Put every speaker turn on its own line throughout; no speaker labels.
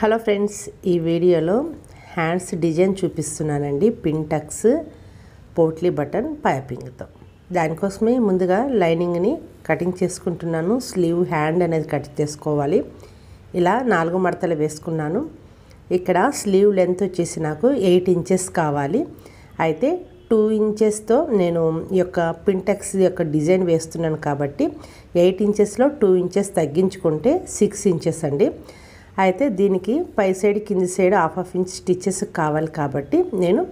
hello friends ఈ వీడియోలో hands design చూపిస్తున్నానండి పింటక్స్ పోట్లీ బటన్ పైపింగ్తో దానికోసమే ముందుగా లైనింగ్ని కటింగ్ చేసుకుంటున్నాను స్లీవ్ హ్యాండ్ అనేది కట్ చేసుకోవాలి ఇలా నాలుగు మడతలు వేసుకున్నాను ఇక్కడ స్లీవ్ లెంత్ వచ్చేసి నాకు ఎయిట్ ఇంచెస్ కావాలి అయితే టూ ఇంచెస్తో నేను ఈ యొక్క పింటెక్స్ యొక్క డిజైన్ వేస్తున్నాను కాబట్టి ఎయిట్ ఇంచెస్లో టూ ఇంచెస్ తగ్గించుకుంటే సిక్స్ ఇంచెస్ అండి అయితే దీనికి పై సైడ్ కింది side half half inch stitches కావాలి కాబట్టి నేను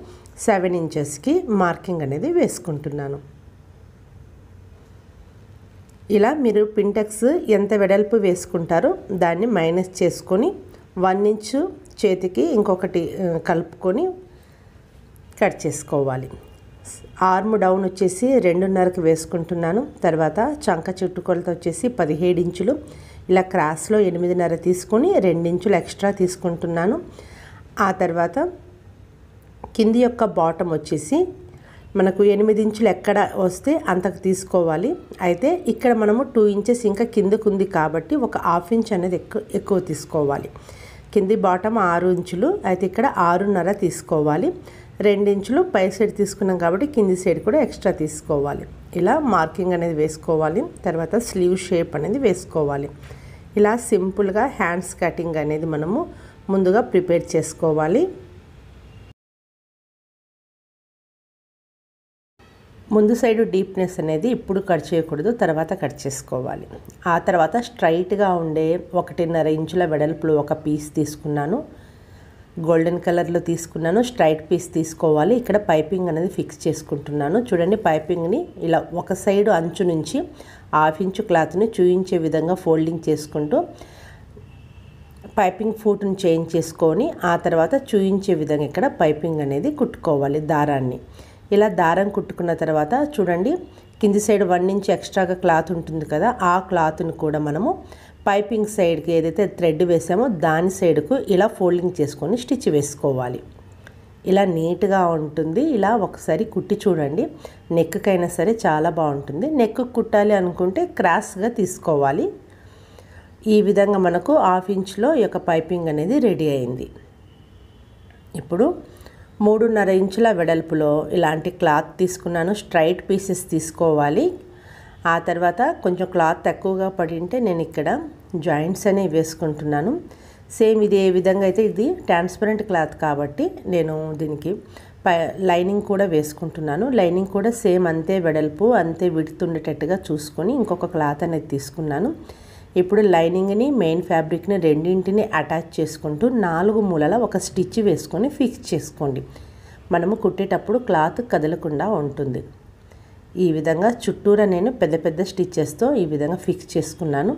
సెవెన్ ఇంచెస్కి మార్కింగ్ అనేది వేసుకుంటున్నాను ఇలా మీరు పింటెక్స్ ఎంత వెడల్పు వేసుకుంటారో దాన్ని మైనస్ చేసుకొని వన్ ఇంచు చేతికి ఇంకొకటి కలుపుకొని కట్ చేసుకోవాలి ఆర్మ్ డౌన్ వచ్చేసి రెండున్నరకు వేసుకుంటున్నాను తర్వాత చంక చుట్టుకొలత వచ్చేసి పదిహేడు ఇంచులు ఇలా క్రాస్లో ఎనిమిదిన్నర తీసుకొని రెండించులు ఎక్స్ట్రా తీసుకుంటున్నాను ఆ తర్వాత కింది యొక్క బాటం వచ్చేసి మనకు ఎనిమిది ఇంచులు ఎక్కడ వస్తే అంతకు తీసుకోవాలి అయితే ఇక్కడ మనము టూ ఇంచెస్ ఇంకా కిందకు ఉంది కాబట్టి ఒక హాఫ్ ఇంచ్ అనేది ఎక్కువ ఎక్కువ తీసుకోవాలి కింది బాటం ఆరు ఇంచులు అయితే ఇక్కడ ఆరున్నర తీసుకోవాలి రెండించులు పై సైడ్ తీసుకున్నాం కాబట్టి కింది సైడ్ కూడా ఎక్స్ట్రా తీసుకోవాలి ఇలా మార్కింగ్ అనేది వేసుకోవాలి తర్వాత స్లీవ్ షేప్ అనేది వేసుకోవాలి ఇలా సింపుల్గా హ్యాండ్స్ కటింగ్ అనేది మనము ముందుగా ప్రిపేర్ చేసుకోవాలి ముందు సైడ్ డీప్నెస్ అనేది ఇప్పుడు కట్ చేయకూడదు తర్వాత కట్ చేసుకోవాలి ఆ తర్వాత స్ట్రైట్గా ఉండే ఒకటిన్నర ఇంచుల వెడల్పులు ఒక పీస్ తీసుకున్నాను గోల్డెన్ కలర్లో తీసుకున్నాను స్ట్రైట్ పీస్ తీసుకోవాలి ఇక్కడ పైపింగ్ అనేది ఫిక్స్ చేసుకుంటున్నాను చూడండి పైపింగ్ని ఇలా ఒక సైడ్ అంచు నుంచి హాఫ్ ఇంచు క్లాత్ని చూయించే విధంగా ఫోల్డింగ్ చేసుకుంటూ పైపింగ్ ఫూట్ను చేంజ్ చేసుకొని ఆ తర్వాత చూయించే విధంగా ఇక్కడ పైపింగ్ అనేది కుట్టుకోవాలి దారాన్ని ఇలా దారం కుట్టుకున్న తర్వాత చూడండి కింది సైడ్ వన్ ఇంచ్ ఎక్స్ట్రాగా క్లాత్ ఉంటుంది కదా ఆ క్లాత్ని కూడా మనము పైపింగ్ సైడ్కి ఏదైతే థ్రెడ్ వేసామో దాని సైడ్కు ఇలా ఫోల్డింగ్ చేసుకొని స్టిచ్ వేసుకోవాలి ఇలా నీట్గా ఉంటుంది ఇలా ఒకసారి కుట్టి చూడండి నెక్కకైనా సరే చాలా బాగుంటుంది నెక్ కుట్టాలి అనుకుంటే క్రాస్గా తీసుకోవాలి ఈ విధంగా మనకు హాఫ్ ఇంచ్లో ఈ యొక్క పైపింగ్ అనేది రెడీ అయింది ఇప్పుడు మూడున్నర ఇంచుల వెడల్పులో ఇలాంటి క్లాత్ తీసుకున్నాను స్ట్రైట్ పీసెస్ తీసుకోవాలి ఆ తర్వాత కొంచెం క్లాత్ తక్కువగా పడింటే నేను ఇక్కడ జాయింట్స్ అనేవి వేసుకుంటున్నాను సేమ్ ఇది ఏ విధంగా అయితే ఇది ట్రాన్స్పరెంట్ క్లాత్ కాబట్టి నేను దీనికి లైనింగ్ కూడా వేసుకుంటున్నాను లైనింగ్ కూడా సేమ్ అంతే వెడల్పు అంతే విడుతుండేటట్టుగా చూసుకొని ఇంకొక క్లాత్ అనేది తీసుకున్నాను ఇప్పుడు లైనింగ్ని మెయిన్ ఫ్యాబ్రిక్ని రెండింటిని అటాచ్ చేసుకుంటూ నాలుగు మూలల ఒక స్టిచ్ వేసుకొని ఫిక్స్ చేసుకోండి మనము కుట్టేటప్పుడు క్లాత్ కదలకుండా ఉంటుంది ఈ విధంగా చుట్టూరా నేను పెద్ద పెద్ద స్టిచ్చెస్తో ఈ విధంగా ఫిక్స్ చేసుకున్నాను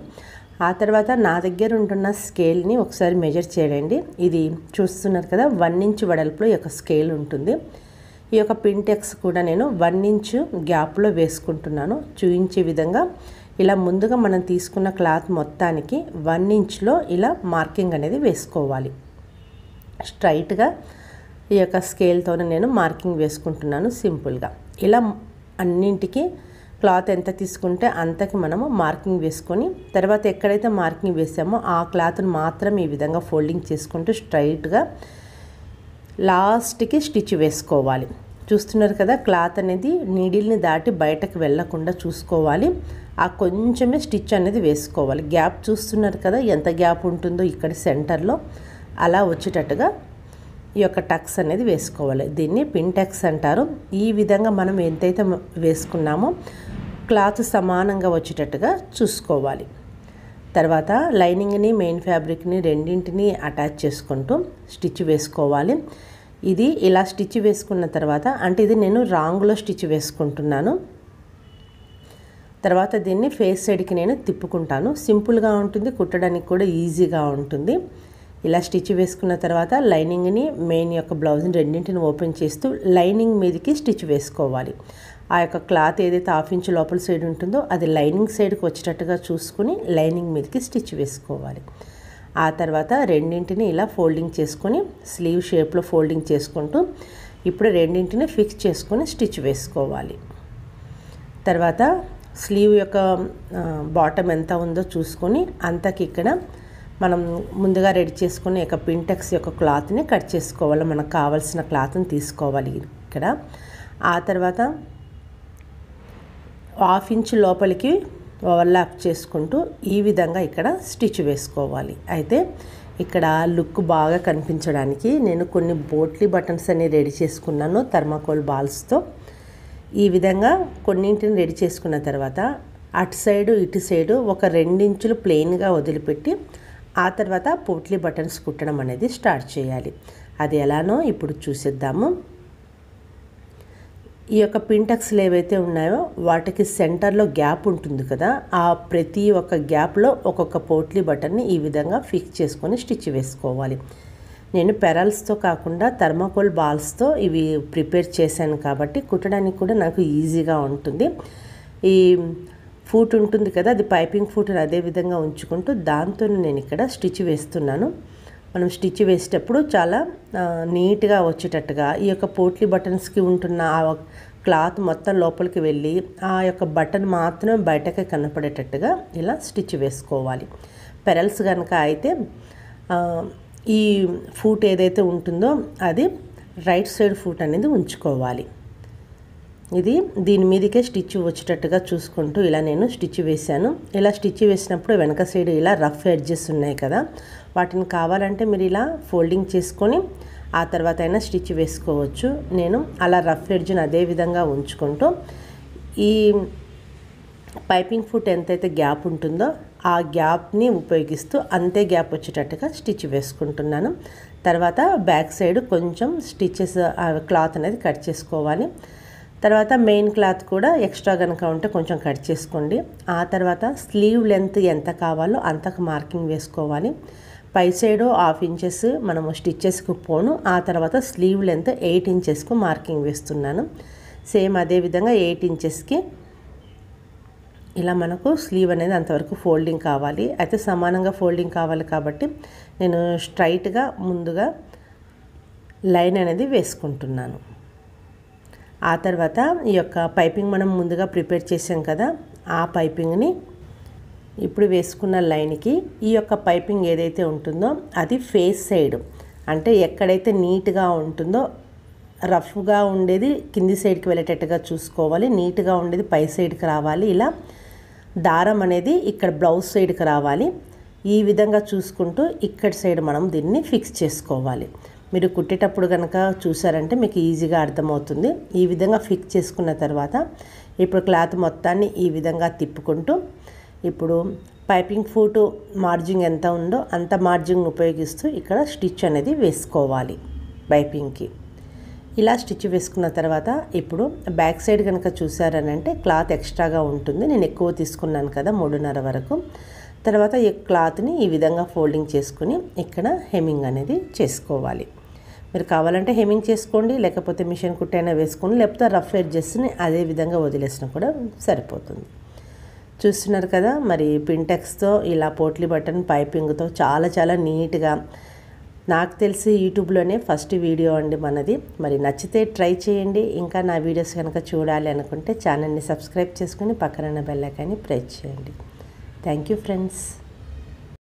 ఆ తర్వాత నా దగ్గర ఉంటున్న స్కేల్ని ఒకసారి మెజర్ చేయండి ఇది చూస్తున్నారు కదా వన్ ఇంచ్ వడల్పులో ఈ యొక్క స్కేల్ ఉంటుంది ఈ యొక్క పింటెక్స్ కూడా నేను వన్ ఇంచ్ గ్యాప్లో వేసుకుంటున్నాను చూయించే విధంగా ఇలా ముందుగా మనం తీసుకున్న క్లాత్ మొత్తానికి వన్ ఇంచ్లో ఇలా మార్కింగ్ అనేది వేసుకోవాలి స్ట్రైట్గా ఈ యొక్క స్కేల్తోనే నేను మార్కింగ్ వేసుకుంటున్నాను సింపుల్గా ఇలా అన్నింటికి క్లాత్ ఎంత తీసుకుంటే అంతకి మనము మార్కింగ్ వేసుకొని తర్వాత ఎక్కడైతే మార్కింగ్ వేసామో ఆ క్లాత్ను మాత్రం ఈ విధంగా ఫోల్డింగ్ చేసుకుంటూ స్ట్రైట్గా లాస్ట్కి స్టిచ్ వేసుకోవాలి చూస్తున్నారు కదా క్లాత్ అనేది నీడిల్ని దాటి బయటకు వెళ్లకుండా చూసుకోవాలి ఆ కొంచెమే స్టిచ్ అనేది వేసుకోవాలి గ్యాప్ చూస్తున్నారు కదా ఎంత గ్యాప్ ఉంటుందో ఇక్కడ సెంటర్లో అలా వచ్చేటట్టుగా ఈ యొక్క టక్స్ అనేది వేసుకోవాలి దీన్ని పిన్ టక్స్ అంటారు ఈ విధంగా మనం ఎంతైతే వేసుకున్నామో క్లాత్ సమానంగా వచ్చేటట్టుగా చూసుకోవాలి తర్వాత లైనింగ్ని మెయిన్ ఫ్యాబ్రిక్ని రెండింటిని అటాచ్ చేసుకుంటూ స్టిచ్ వేసుకోవాలి ఇది ఇలా స్టిచ్ వేసుకున్న తర్వాత అంటే ఇది నేను రాంగ్లో స్టిచ్ వేసుకుంటున్నాను తర్వాత దీన్ని ఫేస్ సైడ్కి నేను తిప్పుకుంటాను సింపుల్గా ఉంటుంది కుట్టడానికి కూడా ఈజీగా ఉంటుంది ఇలా స్టిచ్ వేసుకున్న తర్వాత లైనింగ్ని మెయిన్ యొక్క బ్లౌజ్ని రెండింటిని ఓపెన్ చేస్తూ లైనింగ్ మీదకి స్టిచ్ వేసుకోవాలి ఆ యొక్క క్లాత్ ఏదైతే హాఫ్ ఇంచ్ లోపల సైడ్ ఉంటుందో అది లైనింగ్ సైడ్కి వచ్చేటట్టుగా చూసుకుని లైనింగ్ మీదకి స్టిచ్ వేసుకోవాలి ఆ తర్వాత రెండింటిని ఇలా ఫోల్డింగ్ చేసుకొని స్లీవ్ షేప్లో ఫోల్డింగ్ చేసుకుంటూ ఇప్పుడు రెండింటిని ఫిక్స్ చేసుకొని స్టిచ్ వేసుకోవాలి తర్వాత స్లీవ్ యొక్క బాటమ్ ఎంత ఉందో చూసుకొని అంతకి ఇక్కడ మనం ముందుగా రెడీ చేసుకుని యొక్క పింటెక్స్ యొక్క క్లాత్ని కట్ చేసుకోవాలి మనకు కావాల్సిన క్లాత్ని తీసుకోవాలి ఇక్కడ ఆ తర్వాత హాఫ్ ఇంచ్ లోపలికి ఓవర్లాప్ చేసుకుంటూ ఈ విధంగా ఇక్కడ స్టిచ్ వేసుకోవాలి అయితే ఇక్కడ లుక్ బాగా కనిపించడానికి నేను కొన్ని బోట్లీ బటన్స్ అన్ని రెడీ చేసుకున్నాను థర్మాకోల్ బాల్స్తో ఈ విధంగా కొన్నింటిని రెడీ చేసుకున్న తర్వాత అటు సైడు ఇటు సైడు ఒక రెండించులు ప్లెయిన్గా వదిలిపెట్టి ఆ తర్వాత పోట్లీ బటన్స్ కుట్టడం అనేది స్టార్ట్ చేయాలి అది ఎలానో ఇప్పుడు చూసేద్దాము ఈ యొక్క పింటక్స్లు ఏవైతే ఉన్నాయో వాటికి సెంటర్లో గ్యాప్ ఉంటుంది కదా ఆ ప్రతి ఒక్క గ్యాప్లో ఒక్కొక్క పోట్లీ బటన్ని ఈ విధంగా ఫిక్స్ చేసుకొని స్టిచ్ వేసుకోవాలి నేను పెరల్స్తో కాకుండా థర్మాకోల్ బాల్స్తో ఇవి ప్రిపేర్ చేశాను కాబట్టి కుట్టడానికి కూడా నాకు ఈజీగా ఉంటుంది ఈ ఫూట్ ఉంటుంది కదా అది పైపింగ్ ఫూట్ అదే విధంగా ఉంచుకుంటూ దాంతో నేను ఇక్కడ స్టిచ్ వేస్తున్నాను మనం స్టిచ్ వేసేటప్పుడు చాలా నీట్గా వచ్చేటట్టుగా ఈ యొక్క పోట్లీ బటన్స్కి ఉంటున్న ఆ క్లాత్ మొత్తం లోపలికి వెళ్ళి ఆ యొక్క బటన్ మాత్రం బయటకి కనపడేటట్టుగా ఇలా స్టిచ్ వేసుకోవాలి పెరల్స్ కనుక అయితే ఈ ఫూట్ ఏదైతే ఉంటుందో అది రైట్ సైడ్ ఫూట్ అనేది ఉంచుకోవాలి ఇది దీని మీదకే స్టిచ్ వచ్చేటట్టుగా చూసుకుంటూ ఇలా నేను స్టిచ్ వేశాను ఇలా స్టిచ్ వేసినప్పుడు వెనక సైడ్ ఇలా రఫ్ ఎడ్జెస్ ఉన్నాయి కదా వాటిని కావాలంటే మీరు ఇలా ఫోల్డింగ్ చేసుకొని ఆ తర్వాత అయినా స్టిచ్ వేసుకోవచ్చు నేను అలా రఫ్ ఎడ్జ్ని అదే విధంగా ఉంచుకుంటూ ఈ పైపింగ్ ఫుట్ ఎంతైతే గ్యాప్ ఉంటుందో ఆ గ్యాప్ని ఉపయోగిస్తూ అంతే గ్యాప్ వచ్చేటట్టుగా స్టిచ్ వేసుకుంటున్నాను తర్వాత బ్యాక్ సైడ్ కొంచెం స్టిచెస్ క్లాత్ అనేది కట్ చేసుకోవాలి తర్వాత మెయిన్ క్లాత్ కూడా ఎక్స్ట్రా కనుక ఉంటే కొంచెం కట్ చేసుకోండి ఆ తర్వాత స్లీవ్ లెంత్ ఎంత కావాలో అంతకు మార్కింగ్ వేసుకోవాలి పై సైడ్ హాఫ్ ఇంచెస్ మనము స్టిచ్చెస్కు పోను ఆ తర్వాత స్లీవ్ లెంత్ ఎయిట్ ఇంచెస్కు మార్కింగ్ వేస్తున్నాను సేమ్ అదేవిధంగా ఎయిట్ ఇంచెస్కి ఇలా మనకు స్లీవ్ అనేది అంతవరకు ఫోల్డింగ్ కావాలి అయితే సమానంగా ఫోల్డింగ్ కావాలి కాబట్టి నేను స్ట్రైట్గా ముందుగా లైన్ అనేది వేసుకుంటున్నాను ఆ తర్వాత ఈ యొక్క పైపింగ్ మనం ముందుగా ప్రిపేర్ చేసాం కదా ఆ పైపింగ్ని ఇప్పుడు వేసుకున్న లైన్కి ఈ యొక్క పైపింగ్ ఏదైతే ఉంటుందో అది ఫేస్ సైడ్ అంటే ఎక్కడైతే నీట్గా ఉంటుందో రఫ్గా ఉండేది కింది సైడ్కి వెళ్ళేటట్టుగా చూసుకోవాలి నీట్గా ఉండేది పై సైడ్కి రావాలి ఇలా దారం అనేది ఇక్కడ బ్లౌజ్ సైడ్కి రావాలి ఈ విధంగా చూసుకుంటూ ఇక్కడ సైడ్ మనం దీన్ని ఫిక్స్ చేసుకోవాలి మీరు కుట్టేటప్పుడు కనుక చూసారంటే మీకు ఈజీగా అర్థమవుతుంది ఈ విధంగా ఫిక్స్ చేసుకున్న తర్వాత ఇప్పుడు క్లాత్ మొత్తాన్ని ఈ విధంగా తిప్పుకుంటూ ఇప్పుడు పైపింగ్ ఫూటు మార్జింగ్ ఎంత ఉందో అంత మార్జింగ్ ఉపయోగిస్తూ ఇక్కడ స్టిచ్ అనేది వేసుకోవాలి పైపింగ్కి ఇలా స్టిచ్ వేసుకున్న తర్వాత ఇప్పుడు బ్యాక్ సైడ్ కనుక చూసారనంటే క్లాత్ ఎక్స్ట్రాగా ఉంటుంది నేను ఎక్కువ తీసుకున్నాను కదా మూడున్నర వరకు తర్వాత ఈ క్లాత్ని ఈ విధంగా ఫోల్డింగ్ చేసుకుని ఇక్కడ హెమింగ్ అనేది చేసుకోవాలి మీరు కావాలంటే హెమింగ్ చేసుకోండి లేకపోతే మిషన్ కుట్టైనా వేసుకోండి లేకపోతే రఫ్ ఎడ్జెస్ని అదే విధంగా వదిలేసినా కూడా సరిపోతుంది చూస్తున్నారు కదా మరి పింటెక్స్తో ఇలా పోట్లీ బటన్ పైపింగ్తో చాలా చాలా నీట్గా నాకు తెలిసి యూట్యూబ్లోనే ఫస్ట్ వీడియో అండి మనది మరి నచ్చితే ట్రై చేయండి ఇంకా నా వీడియోస్ కనుక చూడాలి అనుకుంటే ఛానల్ని సబ్స్క్రైబ్ చేసుకుని పక్కన బెల్లైకాన్ని ప్రెస్ చేయండి థ్యాంక్ యూ ఫ్రెండ్స్